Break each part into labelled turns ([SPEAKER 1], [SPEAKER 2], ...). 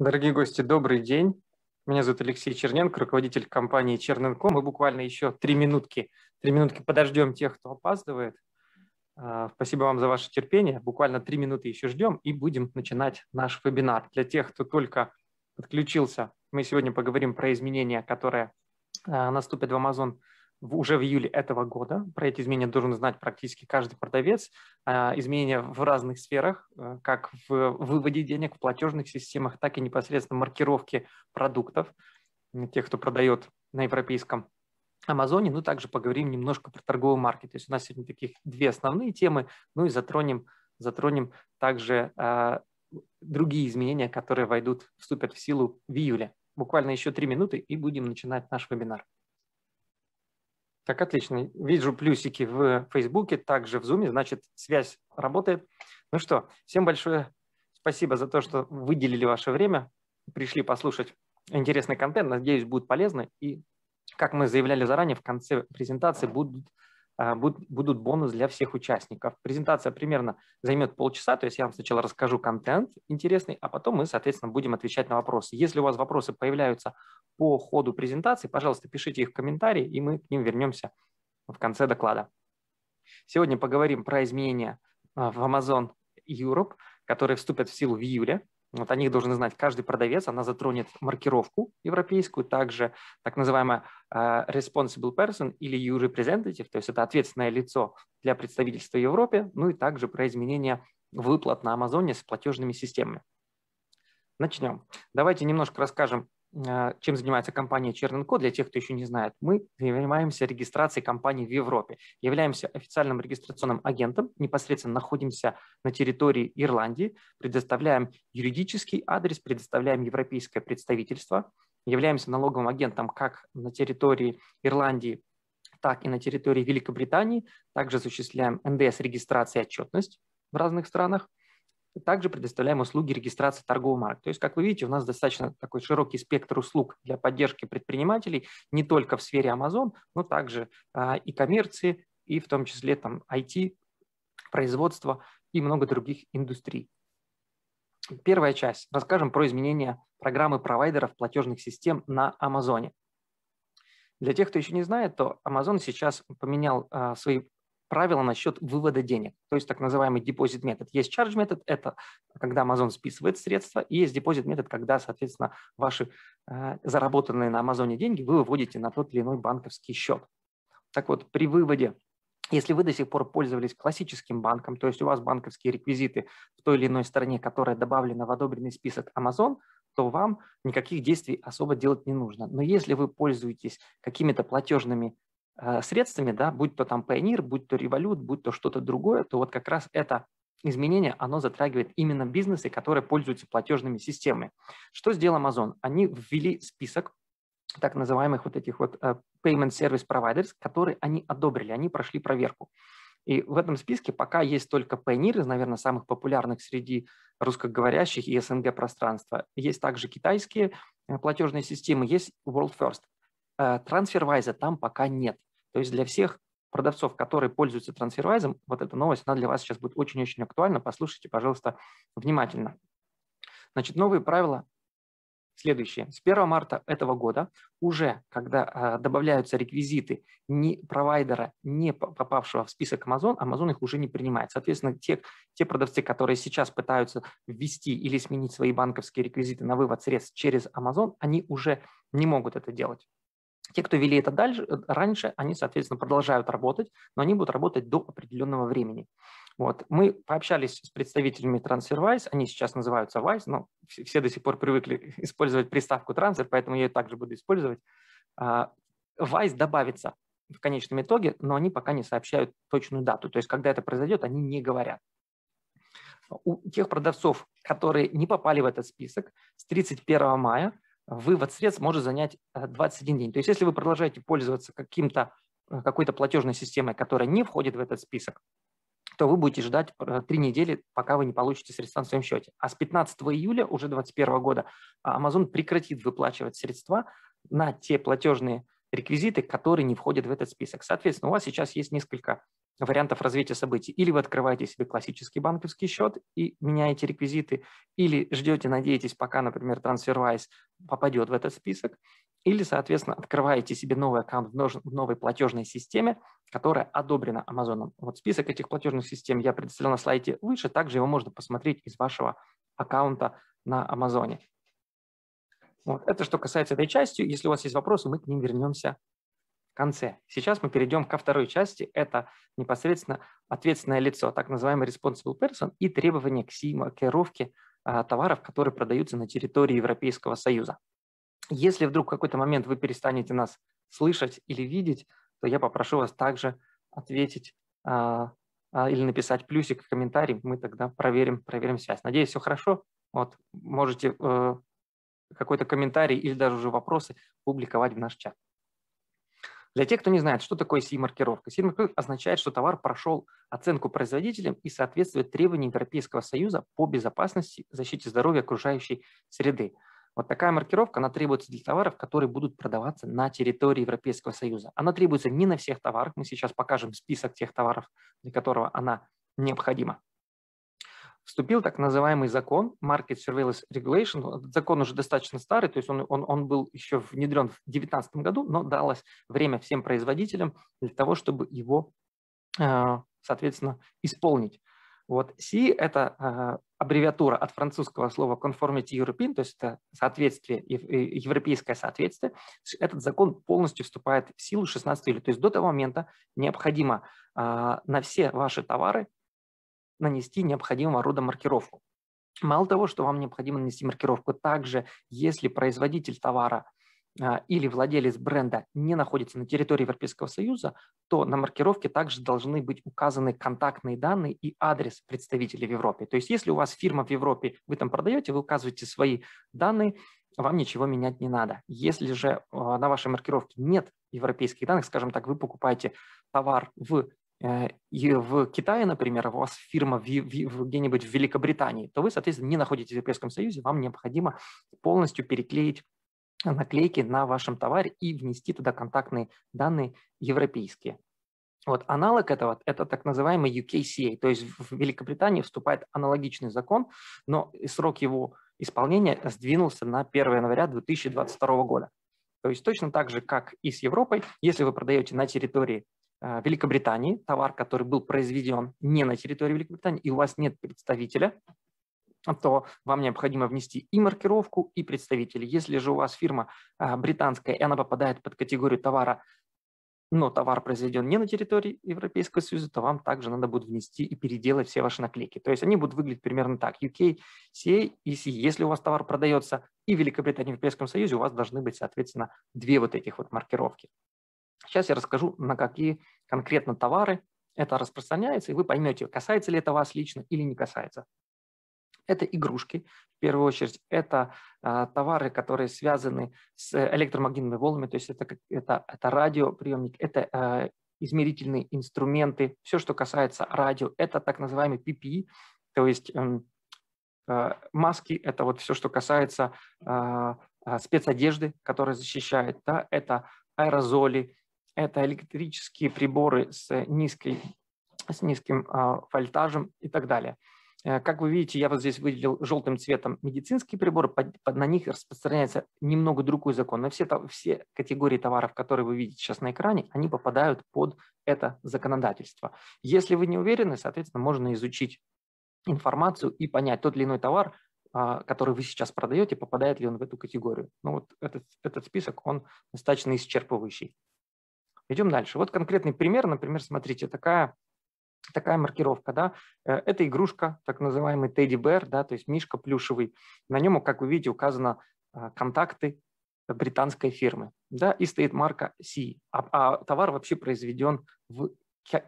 [SPEAKER 1] Дорогие гости, добрый день. Меня зовут Алексей Черненко, руководитель компании Черненко. Мы буквально еще три минутки, три минутки подождем тех, кто опаздывает. А, спасибо вам за ваше терпение. Буквально три минуты еще ждем и будем начинать наш вебинар. Для тех, кто только подключился, мы сегодня поговорим про изменения, которые а, наступят в Amazon уже в июле этого года. Про эти изменения должен знать практически каждый продавец. А, изменения в разных сферах, э, как в выводе денег, в платежных системах, так и непосредственно маркировке продуктов, тех, кто продает на европейском Амазоне. Ну, также поговорим немножко про торговый маркет. То есть у нас сегодня таких две основные темы, ну и затронем, затронем также а, другие изменения, которые войдут, вступят в силу в июле. Буквально еще три минуты и будем начинать наш вебинар. Так, отлично. Вижу плюсики в Фейсбуке, также в Зуме, значит, связь работает. Ну что, всем большое спасибо за то, что выделили ваше время, пришли послушать интересный контент, надеюсь, будет полезно. И, как мы заявляли заранее, в конце презентации будут а, будут бонус для всех участников. Презентация примерно займет полчаса, то есть я вам сначала расскажу контент интересный, а потом мы, соответственно, будем отвечать на вопросы. Если у вас вопросы появляются по ходу презентации, пожалуйста, пишите их в комментарии, и мы к ним вернемся в конце доклада. Сегодня поговорим про изменения а, в Amazon Europe, которые вступят в силу в июле вот о них должен знать каждый продавец. Она затронет маркировку европейскую, также так называемая а, responsible person или EU representative, то есть это ответственное лицо для представительства в Европе, ну и также про изменения выплат на Амазоне с платежными системами. Начнем. Давайте немножко расскажем а, чем занимается компания Черненко, для тех, кто еще не знает, мы занимаемся регистрацией компаний в Европе, являемся официальным регистрационным агентом, непосредственно находимся на территории Ирландии, предоставляем юридический адрес, предоставляем европейское представительство, являемся налоговым агентом как на территории Ирландии, так и на территории Великобритании, также осуществляем НДС-регистрации и отчетность в разных странах, также предоставляем услуги регистрации торговых марок. То есть, как вы видите, у нас достаточно такой широкий спектр услуг для поддержки предпринимателей не только в сфере Amazon, но также а, и коммерции, и в том числе там IT, производство и много других индустрий. Первая часть. Расскажем про изменения программы провайдеров платежных систем на Амазоне. Для тех, кто еще не знает, то Amazon сейчас поменял а, свои правила насчет вывода денег, то есть так называемый депозит метод. Есть charge метод, это когда Amazon списывает средства, и есть депозит метод, когда, соответственно, ваши э, заработанные на Амазоне деньги вы выводите на тот или иной банковский счет. Так вот, при выводе если вы до сих пор пользовались классическим банком, то есть у вас банковские реквизиты в той или иной стране, которая добавлена в одобренный список Amazon, то вам никаких действий особо делать не нужно. Но если вы пользуетесь какими-то платежными а, средствами, да, будь то там Pioneer, будь то Revolut, будь то что-то другое, то вот как раз это изменение, оно затрагивает именно бизнесы, которые пользуются платежными системами. Что сделал Amazon? Они ввели список так называемых вот этих вот э, payment service providers, которые они одобрили, они прошли проверку. И в этом списке пока есть только Payoneer из, наверное, самых популярных среди русскоговорящих и СНГ пространства. Есть также китайские э, платежные системы, есть World First. Э, TransferWise там пока нет. То есть для всех продавцов, которые пользуются TransferWise, вот эта новость, она для вас сейчас будет очень-очень актуальна. Послушайте, пожалуйста, внимательно. Значит, новые правила следующие. С 1 марта этого года уже, когда а, добавляются реквизиты не, провайдера, не попавшего в список Amazon, Amazon их уже не принимает. Соответственно, те, те продавцы, которые сейчас пытаются ввести или сменить свои банковские реквизиты на вывод средств через Amazon, они уже не могут это делать. Те, кто вели это дальше, э, раньше, они, соответственно, продолжают работать, но они будут работать до определенного времени. Вот. Мы пообщались с представителями TransferWise, они сейчас называются Wise, но все до сих пор привыкли использовать приставку Transfer, поэтому я ее также буду использовать. Wise а, добавится в конечном итоге, но они пока не сообщают точную дату. То есть, когда это произойдет, они не говорят. У тех продавцов, которые не попали в этот список, с 31 мая вывод средств может занять 21 э, день. То есть если вы продолжаете пользоваться каким-то э, какой-то платежной системой, которая не входит в этот список, то вы будете ждать 3 э, недели, пока вы не получите средства на своем счете. А с 15 июля уже 2021 года а, Amazon прекратит выплачивать средства на те платежные реквизиты, которые не входят в этот список. Соответственно, у вас сейчас есть несколько вариантов развития событий. Или вы открываете себе классический банковский счет и меняете реквизиты, или ждете, надеетесь, пока, например, TransferWise попадет в этот список, или, соответственно, открываете себе новый аккаунт в новой платежной системе, которая одобрена Amazon. Вот список этих платежных систем я представил на слайде выше, также его можно посмотреть из вашего аккаунта на Амазоне. Вот. Это что касается этой части. Если у вас есть вопросы, мы к ним вернемся конце. Сейчас мы перейдем ко второй части. Это непосредственно ответственное лицо, так называемый responsible person и требования к маркировке а, товаров, которые продаются на территории Европейского Союза. Если вдруг в какой-то момент вы перестанете нас слышать или видеть, то я попрошу вас также ответить а, а, или написать плюсик в комментарий. Мы тогда проверим, проверим связь. Надеюсь, все хорошо. Вот, можете э, какой-то комментарий или даже уже вопросы публиковать в наш чат. Для тех, кто не знает, что такое CE-маркировка. CE-маркировка означает, что товар прошел оценку производителем и соответствует требованиям Европейского Союза по безопасности, защите здоровья окружающей среды. Вот такая маркировка, она требуется для товаров, которые будут продаваться на территории Европейского Союза. Она требуется не на всех товарах. Мы сейчас покажем список тех товаров, для которого она необходима вступил так называемый закон Market Surveillance Regulation. Закон уже достаточно старый, то есть он, он, он был еще внедрен в 2019 году, но далось время всем производителям для того, чтобы его, э, соответственно, исполнить. Вот C – это э, аббревиатура от французского слова conformity European, то есть это соответствие, э, европейское соответствие. Этот закон полностью вступает в силу 16 июля. То есть до того момента необходимо на все ваши товары нанести необходимого рода маркировку. Мало того, что вам необходимо нанести маркировку, также если производитель товара а, или владелец бренда не находится на территории Европейского Союза, то на маркировке также должны быть указаны контактные данные и адрес представителя в Европе. То есть если у вас фирма в Европе, вы там продаете, вы указываете свои данные, вам ничего менять не надо. Если же а, на вашей маркировке нет европейских данных, скажем так, вы покупаете товар в Э, и в Китае, например, у вас фирма где-нибудь в Великобритании, то вы, соответственно, не находитесь в Европейском Союзе, вам необходимо полностью переклеить наклейки на вашем товаре и внести туда контактные данные европейские. Вот аналог этого – это так называемый UKCA, то есть в Великобритании вступает аналогичный закон, но срок его исполнения сдвинулся на 1 января 2022 года. То есть точно так же, как и с Европой, если вы продаете на территории Э, Великобритании, товар, который был произведен не на территории Великобритании, и у вас нет представителя, то вам необходимо внести и маркировку, и представителя. Если же у вас фирма э, британская, и она попадает под категорию товара, но товар произведен не на территории Европейского Союза, то вам также надо будет внести и переделать все ваши наклейки. То есть они будут выглядеть примерно так. UK, CA и e CE. Если у вас товар продается и в Великобритании, и в Европейском Союзе, у вас должны быть, соответственно, две вот этих вот маркировки. Сейчас я расскажу, на какие конкретно товары это распространяется, и вы поймете, касается ли это вас лично или не касается. Это игрушки, в первую очередь, это э, товары, которые связаны с э, электромагнитными волнами, то есть это, это, это радиоприемник, это э, измерительные инструменты, все, что касается радио, это так называемый PPE, то есть э, э, маски, это вот все, что касается э, спецодежды, которая защищает, да, это аэрозоли, это электрические приборы с, низкой, с низким а, вольтажем и так далее. Э, как вы видите, я вот здесь выделил желтым цветом медицинские приборы, под, под, на них распространяется немного другой закон. Но все, то, все категории товаров, которые вы видите сейчас на экране, они попадают под это законодательство. Если вы не уверены, соответственно, можно изучить информацию и понять тот или иной товар, а, который вы сейчас продаете, попадает ли он в эту категорию. Ну вот этот, этот список, он достаточно исчерпывающий. Идем дальше. Вот конкретный пример. Например, смотрите, такая, такая маркировка. Да? Э, это игрушка, так называемый Тедди Бэр, да, то есть мишка плюшевый. На нем, как вы видите, указаны а, контакты британской фирмы. Да, и стоит марка C. А, а товар вообще произведен в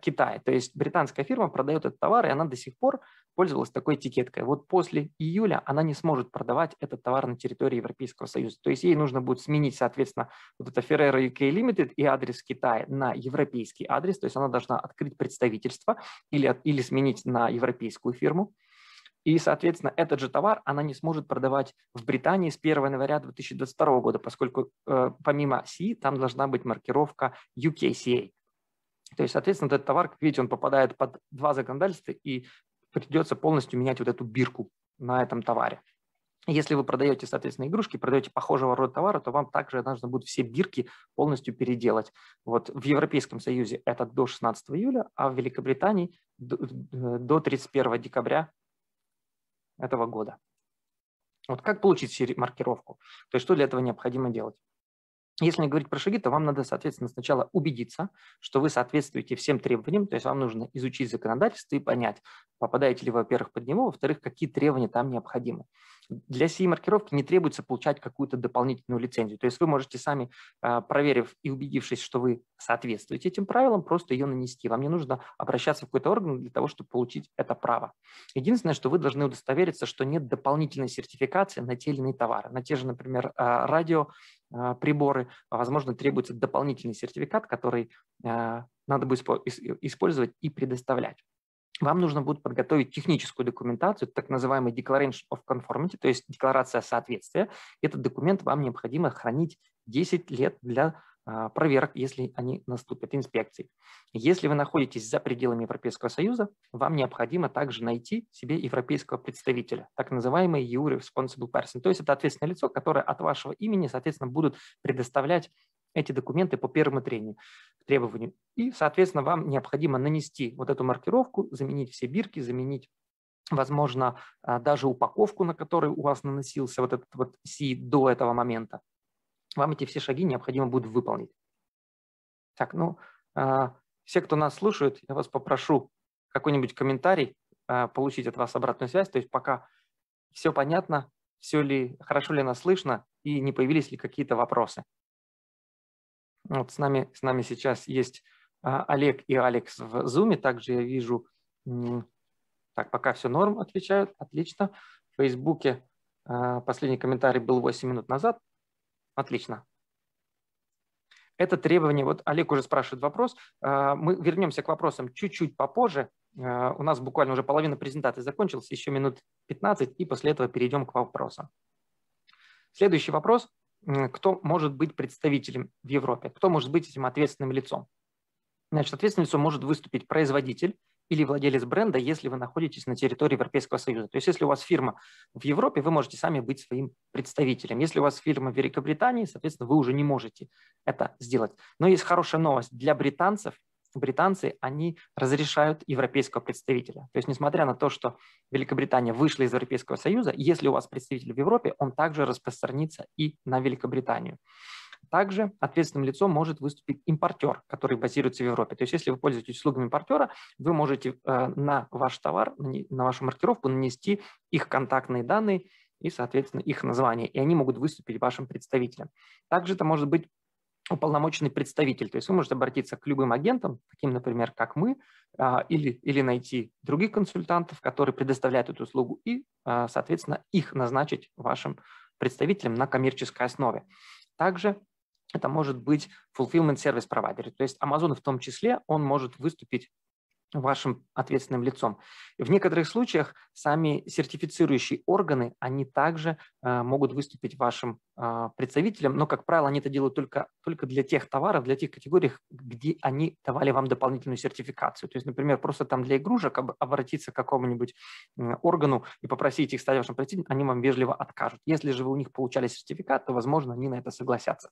[SPEAKER 1] Китае. То есть британская фирма продает этот товар, и она до сих пор пользовалась такой этикеткой. Вот после июля она не сможет продавать этот товар на территории Европейского Союза. То есть ей нужно будет сменить, соответственно, вот это Ferrero UK Limited и адрес Китая на европейский адрес. То есть она должна открыть представительство или, или сменить на европейскую фирму. И, соответственно, этот же товар она не сможет продавать в Британии с 1 января 2022 года, поскольку э, помимо C там должна быть маркировка UKCA. То есть, соответственно, этот товар, видите, он попадает под два законодательства, и придется полностью менять вот эту бирку на этом товаре. Если вы продаете, соответственно, игрушки, продаете похожего рода товара, то вам также нужно будет все бирки полностью переделать. Вот в Европейском Союзе это до 16 июля, а в Великобритании до 31 э, декабря этого года. Вот как получить маркировку? То есть что для этого необходимо делать? Если говорить про шаги, то вам надо, соответственно, сначала убедиться, что вы соответствуете всем требованиям, то есть вам нужно изучить законодательство и понять, попадаете ли, вы, во-первых, под него, во-вторых, какие требования там необходимы. Для сей маркировки не требуется получать какую-то дополнительную лицензию, то есть вы можете сами, а, проверив и убедившись, что вы соответствуете этим правилам, просто ее нанести. Вам не нужно обращаться в какой-то орган для того, чтобы получить это право. Единственное, что вы должны удостовериться, что нет дополнительной сертификации на те или иные товары, на те же, например, а, радио, а, приборы, а, возможно, требуется дополнительный сертификат, который а, надо будет использовать и предоставлять. Вам нужно будет подготовить техническую документацию, так называемый Declaration of Conformity, то есть декларация соответствия. Этот документ вам необходимо хранить 10 лет для а, проверок, если они наступят, инспекций. Если вы находитесь за пределами Европейского Союза, вам необходимо также найти себе европейского представителя, так называемый EU Responsible Person. То есть это ответственное лицо, которое от вашего имени, соответственно, будут предоставлять эти документы по первому трению, требованию. И, соответственно, вам необходимо нанести вот эту маркировку, заменить все бирки, заменить возможно, а, даже упаковку, на которой у вас наносился вот этот вот C до этого момента вам эти все шаги необходимо будет выполнить. Так, ну, а, все, кто нас слушает, я вас попрошу какой-нибудь комментарий а, получить от вас обратную связь, то есть пока все понятно, все ли, хорошо ли нас слышно и не появились ли какие-то вопросы. Вот с нами, с нами сейчас есть а, Олег и Алекс в Zoom, также я вижу, так, пока все норм, отвечают, отлично. В Фейсбуке последний комментарий был 8 минут назад, Отлично. Это требование, вот Олег уже спрашивает вопрос, э, мы вернемся к вопросам чуть-чуть попозже, э, у нас буквально уже половина презентации закончилась, еще минут 15, и после этого перейдем к вопросам. Следующий вопрос, кто может быть представителем в Европе, кто может быть этим ответственным лицом? Значит, ответственным лицом может выступить производитель, или владелец бренда, если вы находитесь на территории Европейского Союза. То есть если у вас фирма в Европе, вы можете сами быть своим представителем. Если у вас фирма в Великобритании, соответственно, вы уже не можете это сделать. Но есть хорошая новость для британцев. Британцы, они разрешают европейского представителя. То есть, несмотря на то, что Великобритания вышла из Европейского Союза, если у вас представитель в Европе, он также распространится и на Великобританию. Также ответственным лицом может выступить импортер, который базируется в Европе. То есть если вы пользуетесь услугами импортера, вы можете э, на ваш товар, на вашу маркировку нанести их контактные данные и, соответственно, их название, и они могут выступить вашим представителем. Также это может быть уполномоченный представитель. То есть вы можете обратиться к любым агентам, таким, например, как мы, а, или, или найти других консультантов, которые предоставляют эту услугу, и, а, соответственно, их назначить вашим представителям на коммерческой основе. Также это может быть fulfillment сервис провайдер. То есть Amazon в том числе, он может выступить вашим ответственным лицом. В некоторых случаях сами сертифицирующие органы, они также э, могут выступить вашим э, представителем, но, как правило, они это делают только, только для тех товаров, для тех категорий, где они давали вам дополнительную сертификацию. То есть, например, просто там для игрушек об, обратиться к какому-нибудь э, органу и попросить их стать вашим представителем, они вам вежливо откажут. Если же вы у них получали сертификат, то, возможно, они на это согласятся.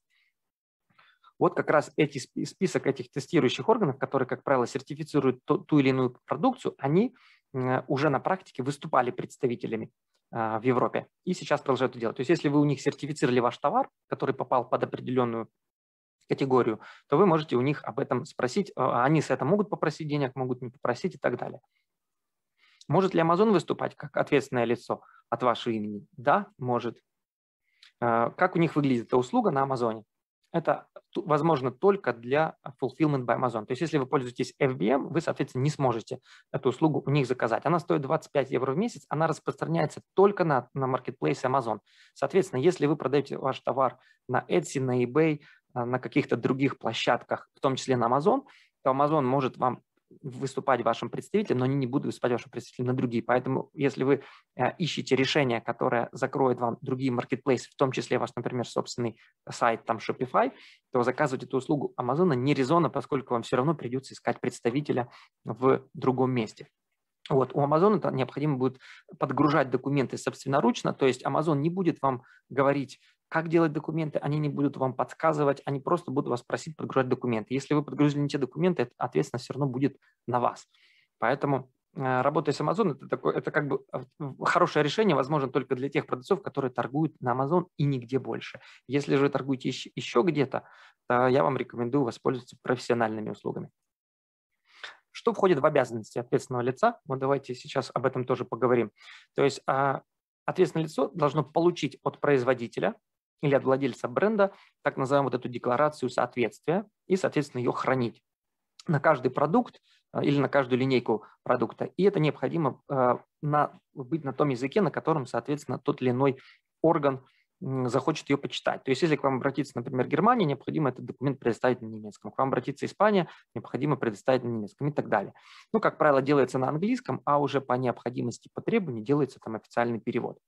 [SPEAKER 1] Вот как раз эти, список этих тестирующих органов, которые, как правило, сертифицируют ту, или иную продукцию, они э, уже на практике выступали представителями э, в Европе и сейчас продолжают это делать. То есть если вы у них сертифицировали ваш товар, который попал под определенную категорию, то вы можете у них об этом спросить. А, а они с этого могут попросить денег, могут не попросить и так далее. Может ли Amazon выступать как ответственное лицо от вашего имени? Да, может. Э, как у них выглядит эта услуга на Амазоне? это возможно только для э, Fulfillment by Amazon. То есть если вы пользуетесь FBM, вы, соответственно, не сможете эту услугу у них заказать. Она стоит 25 евро в месяц, она распространяется только на, на Marketplace Amazon. Соответственно, если вы продаете ваш товар на Etsy, на eBay, э, на каких-то других площадках, в том числе на Amazon, то Amazon может вам выступать вашим представителем, но они не будут выступать вашим представителем на другие. Поэтому, если вы э, ищете решение, которое закроет вам другие маркетплейсы, в том числе ваш, например, собственный сайт там Shopify, то заказывать эту услугу Amazon не резонно, поскольку вам все равно придется искать представителя в другом месте. Вот, у Amazon это необходимо будет подгружать документы собственноручно, то есть Amazon не будет вам говорить, как делать документы, они не будут вам подсказывать, они просто будут вас просить подгружать документы. Если вы подгрузили не те документы, ответственность все равно будет на вас. Поэтому э, работая с Amazon, это, такое, это как бы э, хорошее решение, возможно, только для тех продавцов, которые торгуют на Amazon и нигде больше. Если же вы торгуете еще, еще где-то, то я вам рекомендую воспользоваться профессиональными услугами. Что входит в обязанности ответственного лица? Вот давайте сейчас об этом тоже поговорим. То есть а, ответственное лицо должно получить от производителя или от владельца бренда так называемую вот эту декларацию соответствия и, соответственно, ее хранить на каждый продукт э, или на каждую линейку продукта. И это необходимо э, на, быть на том языке, на котором, соответственно, тот или иной орган захочет ее почитать. То есть, если к вам обратится, например, Германия, необходимо этот документ предоставить на немецком. К вам обратится Испания, необходимо предоставить на немецком и так далее. Ну, как правило, делается на английском, а уже по необходимости, по требованию делается там официальный перевод.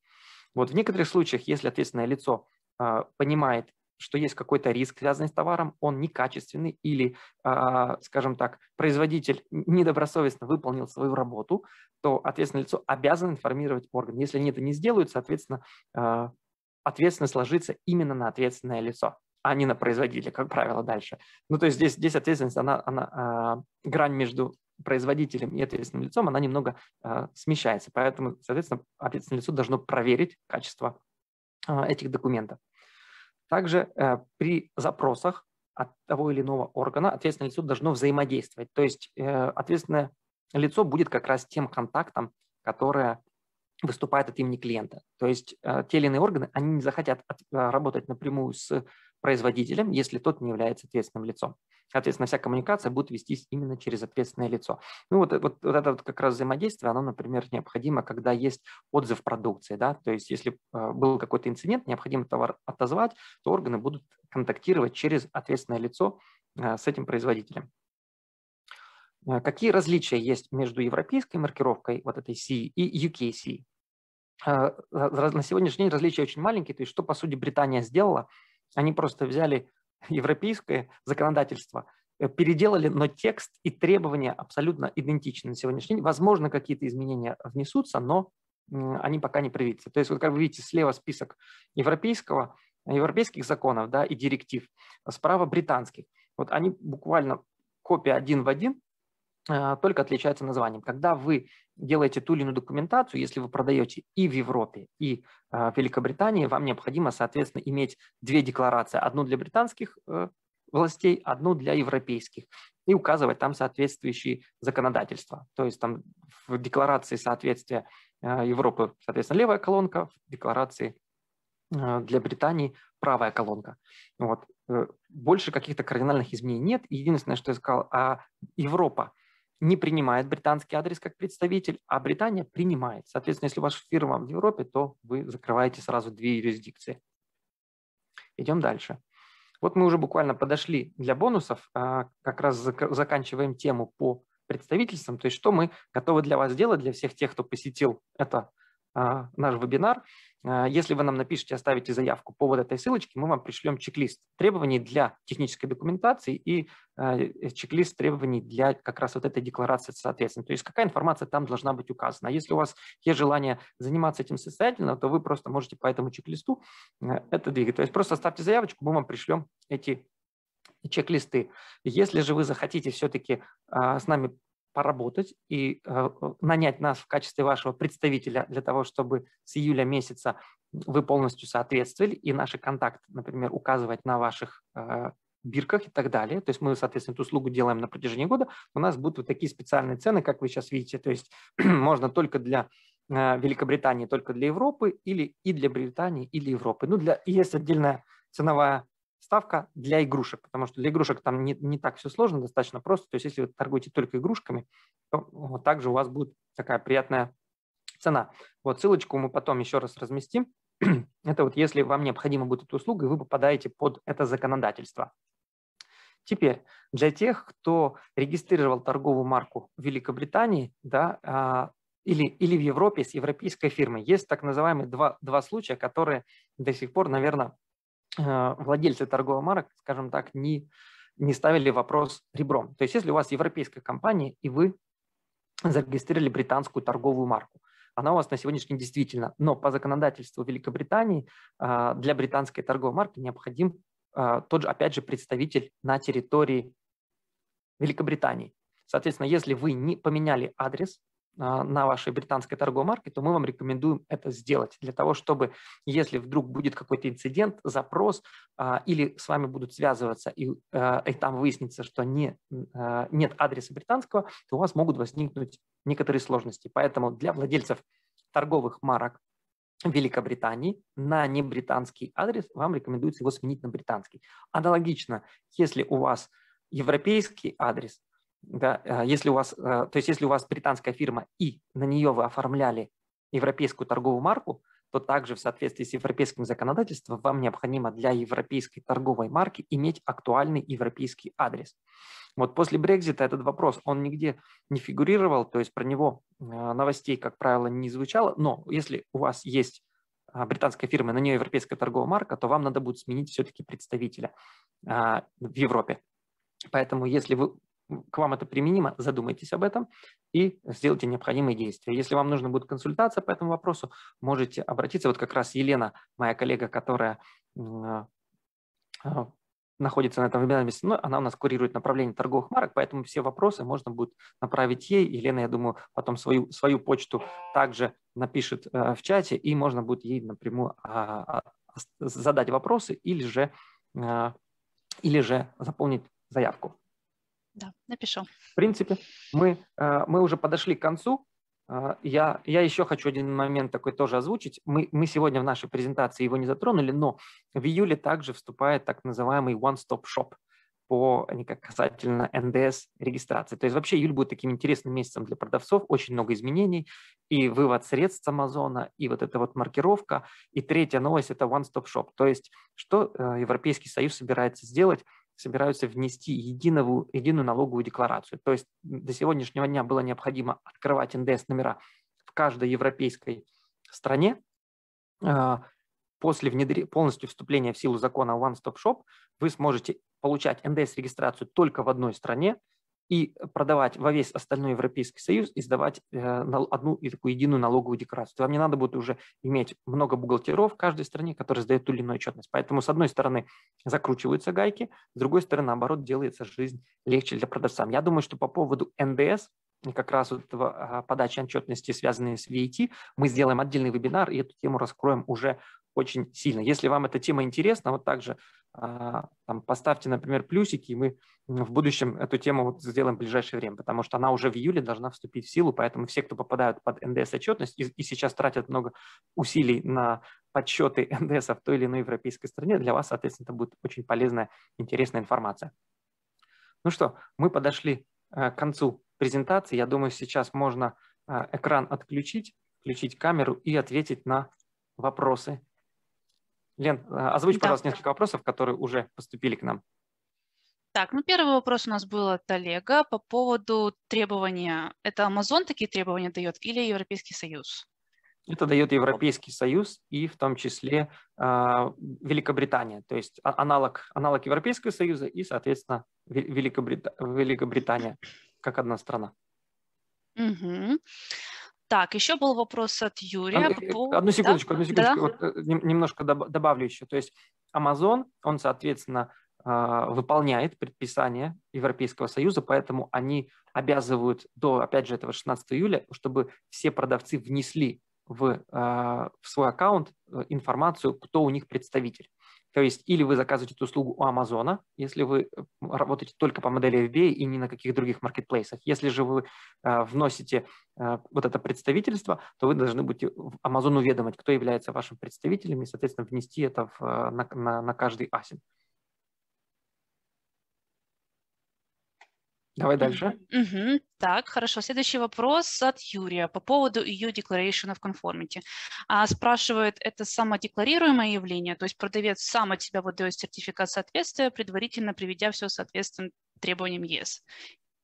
[SPEAKER 1] Вот в некоторых случаях, если ответственное лицо а, понимает, что есть какой-то риск, связанный с товаром, он некачественный или, а, скажем так, производитель недобросовестно выполнил свою работу, то ответственное лицо обязано информировать орган. Если они это не сделают, соответственно, а, ответственность ложится именно на ответственное лицо а не на производителя, как правило, дальше. Ну, то есть здесь, здесь ответственность, она, она грань между производителем и ответственным лицом, она немного смещается. Поэтому, соответственно, ответственное лицо должно проверить качество этих документов. Также э, при запросах от того или иного органа ответственное лицо должно взаимодействовать. То есть э, ответственное лицо будет как раз тем контактом, которое выступает от имени клиента. То есть э, те или иные органы, они не захотят от, э, работать напрямую с производителем, если тот не является ответственным лицом. Соответственно, вся коммуникация будет вестись именно через ответственное лицо. Ну вот, вот, вот это вот как раз взаимодействие, оно, например, необходимо, когда есть отзыв продукции, да, то есть если э, был какой-то инцидент, необходимо товар отозвать, то органы будут контактировать через ответственное лицо э, с этим производителем. Э, какие различия есть между европейской маркировкой, вот этой C, и UKC? На сегодняшний день различия очень маленькие, то есть что, по сути, Британия сделала? Они просто взяли европейское законодательство э, переделали, но текст и требования абсолютно идентичны на сегодняшний день. Возможно, какие-то изменения внесутся, но они пока не приведутся. То есть, вот как вы видите, слева список европейского, европейских законов да, и директив, а справа британских. Вот они буквально копия один в один, а, только отличается названием. Когда вы делаете ту или иную документацию, если вы продаете и в Европе, и а, в Великобритании, вам необходимо, соответственно, иметь две декларации. Одну для британских э, властей, одну для европейских, и указывать там соответствующие законодательства. То есть там в декларации соответствия э, Европы, соответственно, левая колонка, в декларации э, для Британии правая колонка. Вот. Больше каких-то кардинальных изменений нет. Единственное, что я сказал, а Европа не принимает британский адрес как представитель, а Британия принимает. Соответственно, если ваша фирма в Европе, то вы закрываете сразу две юрисдикции. Идем дальше. Вот мы уже буквально подошли для бонусов, а, как раз заканчиваем тему по представительствам, то есть что мы готовы для вас сделать, для всех тех, кто посетил это а, наш вебинар. А, если вы нам напишите, оставите заявку по вот этой ссылочке, мы вам пришлем чек-лист требований для технической документации и а, э, чек-лист требований для как раз вот этой декларации соответственно. То есть какая информация там должна быть указана. Если у вас есть желание заниматься этим самостоятельно, то вы просто можете по этому чек-листу э, это двигать. То есть просто оставьте заявочку, мы вам пришлем эти чек-листы. Если же вы захотите все-таки с нами поработать и э, э, нанять нас в качестве вашего представителя для того, чтобы с июля месяца вы полностью соответствовали, и наши контакты, например, указывать на ваших э, бирках и так далее. То есть мы, соответственно, эту услугу делаем на протяжении года. У нас будут вот такие специальные цены, как вы сейчас видите. То есть можно только для Великобритании, только для Европы или и для Британии, и для Европы. Ну, для, есть отдельная ценовая ставка для игрушек, потому что для игрушек там не, не так все сложно, достаточно просто. То есть если вы торгуете только игрушками, то вот также у вас будет такая приятная цена. Вот ссылочку мы потом еще раз разместим. Это вот если вам необходима будет эта услуга, и вы попадаете под это законодательство. Теперь, для тех, кто регистрировал торговую марку в Великобритании да, а, или, или в Европе с европейской фирмой, есть так называемые два, два случая, которые до сих пор, наверное, Э, владельцы торговых марок, скажем так, не, не ставили вопрос ребром. То есть если у вас европейская компания, и вы зарегистрировали британскую торговую марку, она у вас на сегодняшний день действительно, но по законодательству Великобритании э, для британской торговой марки необходим э, тот же, опять же, представитель на территории Великобритании. Соответственно, если вы не поменяли адрес, а, на вашей британской торговой марке, то мы вам рекомендуем это сделать для того, чтобы, если вдруг будет какой-то инцидент, запрос, а, или с вами будут связываться, и, а, и там выяснится, что не, нет адреса британского, то у вас могут возникнуть некоторые сложности. Поэтому для владельцев торговых марок Великобритании на небританский адрес вам рекомендуется его сменить на британский. Аналогично, если у вас европейский адрес, да, а, если у вас, а, то есть если у вас британская фирма и на нее вы оформляли европейскую торговую марку, то также в соответствии с европейским законодательством вам необходимо для европейской торговой марки иметь актуальный европейский адрес. Вот после Брекзита этот вопрос, он нигде не фигурировал, то есть про него а, новостей, как правило, не звучало, но если у вас есть британская фирма, на нее европейская торговая марка, то вам надо будет сменить все-таки представителя в Европе. Поэтому если вы к вам это применимо, задумайтесь об этом и сделайте необходимые действия. Если вам нужна будет консультация по этому вопросу, можете обратиться. Вот как раз Елена, моя коллега, которая э, э, находится на этом вебинарном месте, но ну, она у нас курирует направление торговых марок, поэтому все вопросы можно будет направить ей. Елена, я думаю, потом свою, свою почту также напишет э, в чате, и можно будет ей напрямую а, а, задать вопросы или же, или же заполнить заявку.
[SPEAKER 2] Да, напишу.
[SPEAKER 1] В принципе, мы, э, мы уже подошли к концу. Э, я, я еще хочу один момент такой тоже озвучить. Мы, мы сегодня в нашей презентации его не затронули, но в июле также вступает так называемый One-Stop Shop по как касательно НДС регистрации. То есть вообще июль будет таким интересным месяцем для продавцов, очень много изменений, и вывод средств с Амазона, и вот эта вот маркировка. И третья новость – это One-Stop Shop. То есть что э, Европейский Союз собирается сделать – собираются внести единовую, единую налоговую декларацию. То есть до сегодняшнего дня было необходимо открывать НДС-номера в каждой европейской стране. А, после внедр... полностью вступления в силу закона One Stop Shop вы сможете получать НДС-регистрацию только в одной стране, и продавать во весь остальной Европейский Союз и сдавать э, одну и такую единую налоговую декларацию. вам не надо будет уже иметь много бухгалтеров в каждой стране, которые сдают ту или иную отчетность. Поэтому, с одной стороны, закручиваются гайки, с другой стороны, наоборот, делается жизнь легче для продавца. Я думаю, что по поводу НДС как раз вот этого, а, подачи отчетности, связанные с VAT, мы сделаем отдельный вебинар и эту тему раскроем уже очень сильно. Если вам эта тема интересна, вот также а, там, поставьте, например, плюсики, и мы в будущем эту тему вот сделаем в ближайшее время, потому что она уже в июле должна вступить в силу, поэтому все, кто попадают под НДС-отчетность и, и сейчас тратят много усилий на подсчеты НДС в той или иной европейской стране, для вас, соответственно, это будет очень полезная, интересная информация. Ну что, мы подошли э, к концу презентации. Я думаю, сейчас можно э, экран отключить, включить камеру и ответить на вопросы Лен, э, озвучь, да. пожалуйста, несколько вопросов, которые уже поступили к нам.
[SPEAKER 2] Так, ну первый вопрос у нас был от Олега по поводу требования. Это Amazon такие требования дает или Европейский Союз?
[SPEAKER 1] Это дает Европейский Союз и в том числе э, Великобритания, то есть а, аналог, аналог Европейского Союза и, соответственно, Великобрита... Великобритания как одна страна.
[SPEAKER 2] Угу. Так, еще был вопрос от Юрия. Э, одну секундочку, да? одну секундочку. Да? Вот,
[SPEAKER 1] э, немножко добавлю еще. То есть Amazon, он, соответственно, а, выполняет предписание Европейского Союза, поэтому они обязывают до, опять же, этого 16 июля, чтобы все продавцы внесли в, а, в свой аккаунт э, информацию, кто у них представитель. То есть или вы заказываете эту услугу у Амазона, если вы э, работаете только по модели FBA и ни на каких других маркетплейсах. Если же вы э, вносите э, вот это представительство, то вы должны будете Амазону уведомить, кто является вашим представителем, и, соответственно, внести это в, э, на, на, на каждый асин. Давай дальше.
[SPEAKER 2] Угу, так, хорошо. Следующий вопрос от Юрия по поводу EU Declaration of Conformity. А, спрашивает, это самодекларируемое явление, то есть продавец сам от себя выдает сертификат соответствия, предварительно приведя все соответственно требованиям ЕС?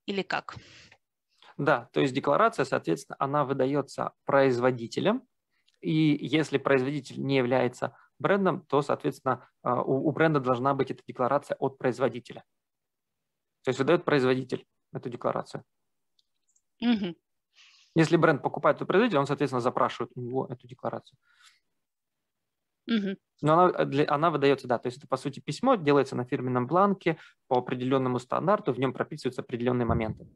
[SPEAKER 2] Или как?
[SPEAKER 1] Да, то есть декларация, соответственно, она выдается производителем, и если производитель не является брендом, то, соответственно, э, у бренда должна быть эта декларация от производителя. То есть выдает производитель эту декларацию. Угу. Если бренд покупает у производителя, он, соответственно, запрашивает у него эту декларацию. Угу. Но она, э, для, она выдается, да, то есть это, по сути, письмо делается на фирменном бланке по определенному стандарту, в нем прописываются определенные моменты.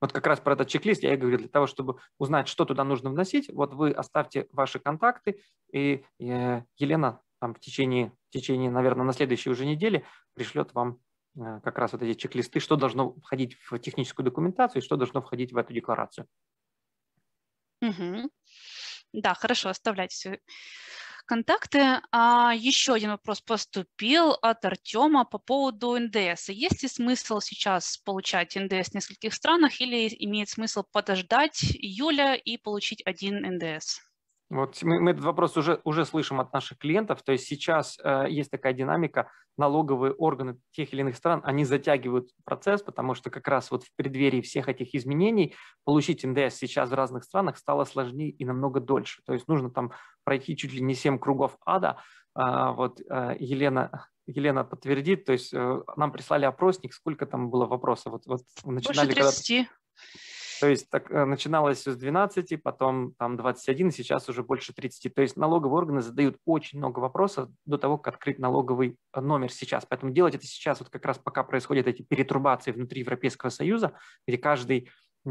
[SPEAKER 1] Вот как раз про этот чек-лист я и говорю, для того, чтобы узнать, что туда нужно вносить, вот вы оставьте ваши контакты, и э, Елена там в течение, в течение, наверное, на следующей уже неделе пришлет вам Э, как раз вот эти чек-листы, что должно входить в техническую документацию и что должно входить в эту декларацию.
[SPEAKER 2] Угу. Да, хорошо, оставляйте все контакты. А еще один вопрос поступил от Артема по поводу НДС. Есть ли смысл сейчас получать НДС в нескольких странах или имеет смысл подождать июля и получить один НДС?
[SPEAKER 1] Вот мы, мы этот вопрос уже, уже слышим от наших клиентов. То есть сейчас э, есть такая динамика, налоговые органы тех или иных стран, они затягивают процесс, потому что как раз вот в преддверии всех этих изменений получить НДС сейчас в разных странах стало сложнее и намного дольше. То есть нужно там пройти чуть ли не 7 кругов ада. Э, вот э, Елена Елена подтвердит, то есть э, нам прислали опросник, сколько там было вопросов? Вот, вот начинали, Больше 30. То есть так, э, начиналось с 12, потом там 21, сейчас уже больше 30. То есть налоговые органы задают очень много вопросов до того, как открыть налоговый э, номер сейчас. Поэтому делать это сейчас, вот как раз пока происходят эти перетрубации внутри Европейского Союза, где каждый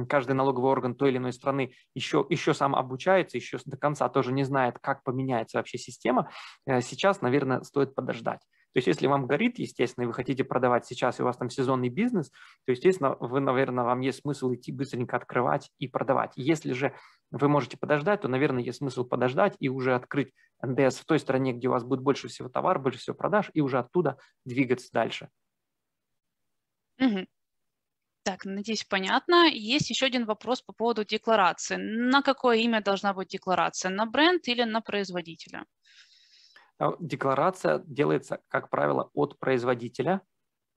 [SPEAKER 1] каждый налоговый орган той или иной страны еще, еще сам обучается, еще до конца тоже не знает, как поменяется вообще система, э, сейчас, наверное, стоит подождать. То есть если вам горит, естественно, и вы хотите продавать сейчас, и у вас там сезонный бизнес, то, естественно, вы, наверное, вам есть смысл идти быстренько открывать и продавать. Если же вы можете подождать, то, наверное, есть смысл подождать и уже открыть НДС в той стране, где у вас будет больше всего товар, больше всего продаж, и уже оттуда двигаться дальше.
[SPEAKER 2] Угу. Так, надеюсь, понятно. Есть еще один вопрос по поводу декларации. На какое имя должна быть декларация? На бренд или на производителя?
[SPEAKER 1] декларация делается, как правило, от производителя,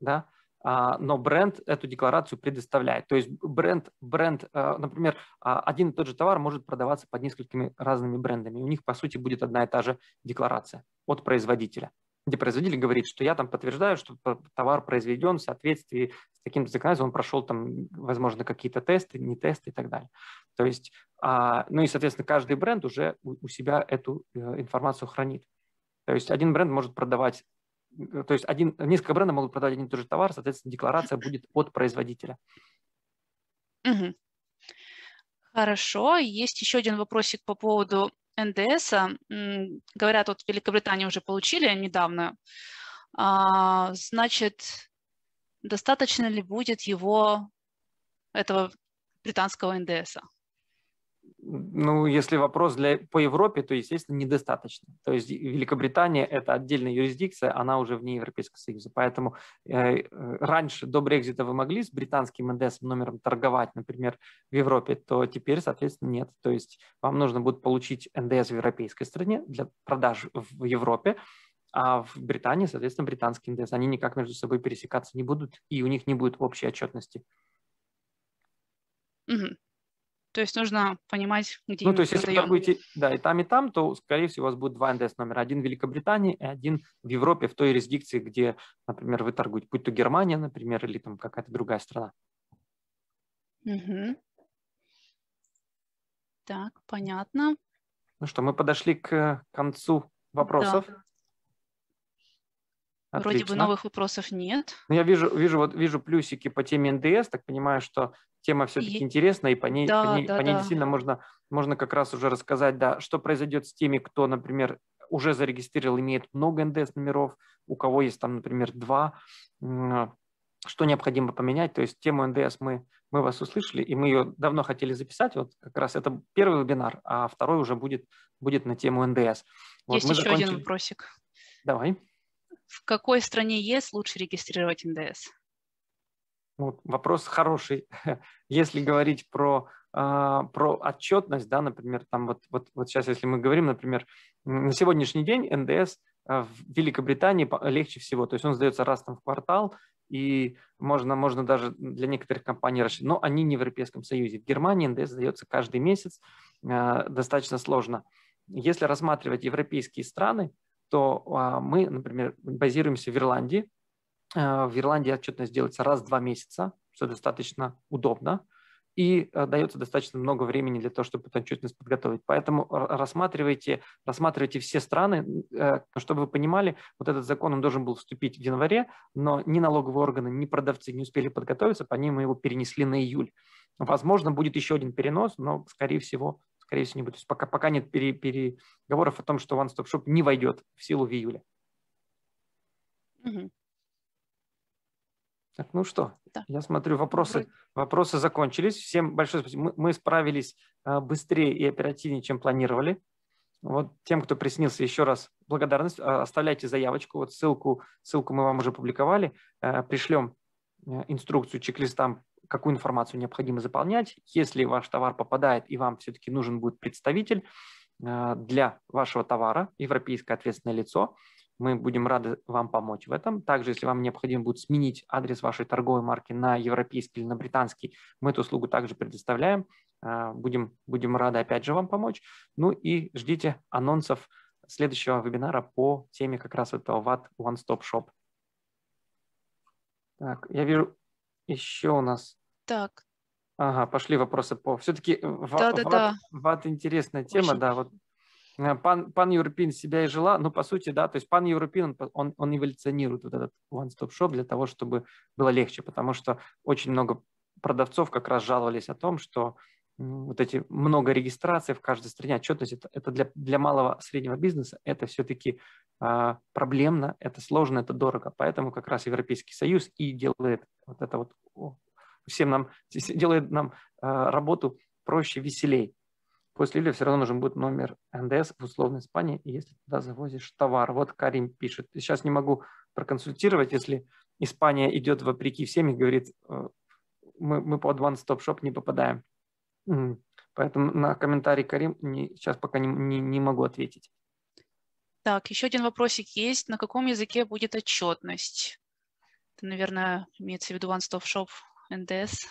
[SPEAKER 1] да, а, но бренд эту декларацию предоставляет. То есть бренд, бренд, э, например, а, один и тот же товар может продаваться под несколькими разными брендами. У них, по сути, будет одна и та же декларация от производителя где производитель говорит, что я там подтверждаю, что товар произведен в соответствии с таким законодательством, он прошел там, возможно, какие-то тесты, не тесты и так далее. То есть, а, ну и, соответственно, каждый бренд уже у себя эту э, информацию хранит. То есть один бренд может продавать, э, то есть один, несколько брендов могут продавать один и тот же товар, соответственно, декларация будет от производителя.
[SPEAKER 2] Угу. Хорошо. Есть еще один вопросик по поводу НДС. Говорят, вот в Великобритании уже получили недавно. А, значит, достаточно ли будет его, этого британского НДСа?
[SPEAKER 1] Ну, если вопрос для, по Европе, то, естественно, недостаточно. То есть Великобритания – это отдельная юрисдикция, она уже вне Европейского Союза. Поэтому э, э раньше до Брекзита вы могли с британским НДС номером торговать, например, в Европе, то теперь, соответственно, нет. То есть вам нужно будет получить НДС в европейской стране для продаж в Европе, а в Британии, соответственно, британский НДС. Они никак между собой пересекаться не будут, и у них не будет общей отчетности.
[SPEAKER 2] Угу. То есть нужно понимать, где Ну, то есть если вы торгуете
[SPEAKER 1] да, и там, и там, то, скорее всего, у вас будет два НДС номера. Один в Великобритании и один в Европе, в той юрисдикции, где, например, вы торгуете, будь то Германия, например, или там какая-то другая страна.
[SPEAKER 2] Угу. Так, понятно.
[SPEAKER 1] Ну что, мы подошли к концу вопросов. Да. Отлично. Вроде бы новых
[SPEAKER 2] вопросов нет.
[SPEAKER 1] Ну, я вижу, вижу, вот, вижу плюсики по теме НДС, так понимаю, что тема все-таки и... интересна, и по ней, да, по ней, да, по ней да. действительно можно, можно как раз уже рассказать, да, что произойдет с теми, кто, например, уже зарегистрировал, имеет много НДС-номеров, у кого есть там, например, два, что необходимо поменять. То есть тему НДС мы, мы вас услышали, и мы ее давно хотели записать. Вот как раз это первый вебинар, а второй уже будет, будет на тему НДС. Вот, есть еще закончили. один вопросик. Давай.
[SPEAKER 2] В какой стране ЕС лучше регистрировать НДС?
[SPEAKER 1] Вот вопрос хороший. Если говорить про, а, про отчетность, да, например, там вот, вот, вот сейчас, если мы говорим, например, на сегодняшний день НДС а, в Великобритании легче всего. То есть он сдается раз там в квартал, и можно, можно даже для некоторых компаний расширить. Но они не в Европейском Союзе. В Германии НДС сдается каждый месяц, а, достаточно сложно. Если рассматривать европейские страны, то мы, например, базируемся в Ирландии, Э, в Ирландии отчетность делается раз в два месяца, что достаточно удобно, и э, дается достаточно много времени для того, чтобы эту отчетность подготовить. Поэтому рассматривайте, рассматривайте все страны, э, чтобы вы понимали, вот этот закон он должен был вступить в январе, но ни налоговые органы, ни продавцы не успели подготовиться, по ним мы его перенесли на июль. Возможно, будет еще один перенос, но, скорее всего, скорее всего, не будет. То есть пока, пока нет переговоров о том, что One Stop Shop не войдет в силу в июле. Угу. Так, ну что, да. я смотрю, вопросы, вопросы закончились. Всем большое спасибо. Мы, мы справились а, быстрее и оперативнее, чем планировали. Вот тем, кто приснился, еще раз благодарность. А, оставляйте заявочку, вот ссылку, ссылку мы вам уже публиковали. А, пришлем инструкцию, чек-листам, какую информацию необходимо заполнять. Если ваш товар попадает и вам все-таки нужен будет представитель для вашего товара, европейское ответственное лицо – мы будем рады вам помочь в этом. Также, если вам необходимо будет сменить адрес вашей торговой марки на европейский или на британский, мы эту услугу также предоставляем. А, будем, будем рады опять же вам помочь. Ну и ждите анонсов следующего вебинара по теме как раз этого VAT One Stop Shop. Так, я вижу, еще у нас... Так. Ага, пошли вопросы по... Все-таки э, да, ВАТ, да. ВАТ интересная тема, Очень. да, вот Э, пан, пан Европин себя и жила, ну, по сути, да, то есть пан Европин, он, он, он эволюционирует вот этот one-stop-shop для того, чтобы было легче, потому что очень много продавцов как раз жаловались о том, что вот эти много регистраций в каждой стране, отчетность, это, это для, для малого среднего бизнеса, это все-таки а, проблемно, это сложно, это дорого. Поэтому как раз Европейский Союз и делает вот это вот, всем нам, делает нам а, работу проще, веселей. После Лиля все равно нужен будет номер НДС в условной Испании, если туда завозишь товар. Вот Карим пишет. Сейчас не могу проконсультировать, если Испания идет вопреки всем и говорит, э, мы, мы под One Stop Shop не попадаем. Поэтому на комментарий Карим не, сейчас пока не, не, не могу ответить.
[SPEAKER 2] Так, еще один вопросик есть. На каком языке будет отчетность? Это, наверное, имеется в виду One Stop Shop НДС.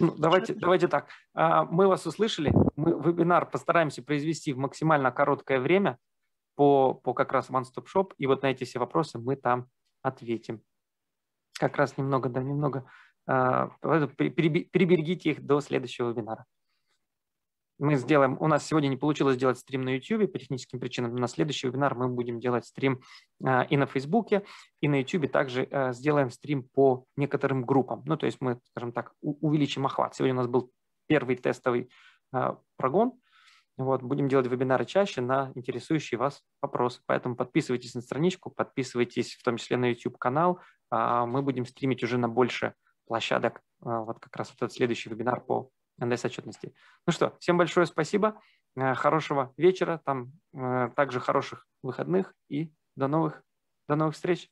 [SPEAKER 1] Ну, давайте, давайте так. А, мы вас услышали. Мы вебинар постараемся произвести в максимально короткое время по, по как раз One Stop Shop. И вот на эти все вопросы мы там ответим. Как раз немного, да, немного. А, переберегите их до следующего вебинара мы сделаем, у нас сегодня не получилось сделать стрим на YouTube по техническим причинам, на следующий вебинар мы будем делать стрим э, и на Facebook, и на YouTube также э, сделаем стрим по некоторым группам. Ну, то есть мы, скажем так, увеличим охват. Сегодня у нас был первый тестовый э, прогон. Вот, будем делать вебинары чаще на интересующие вас вопросы. Поэтому подписывайтесь на страничку, подписывайтесь в том числе на YouTube-канал. мы будем стримить уже на больше площадок. вот как раз вот этот следующий вебинар по НДС отчетности. Ну что, всем большое спасибо, э, хорошего вечера, там э, также хороших выходных
[SPEAKER 2] и до новых, до новых встреч.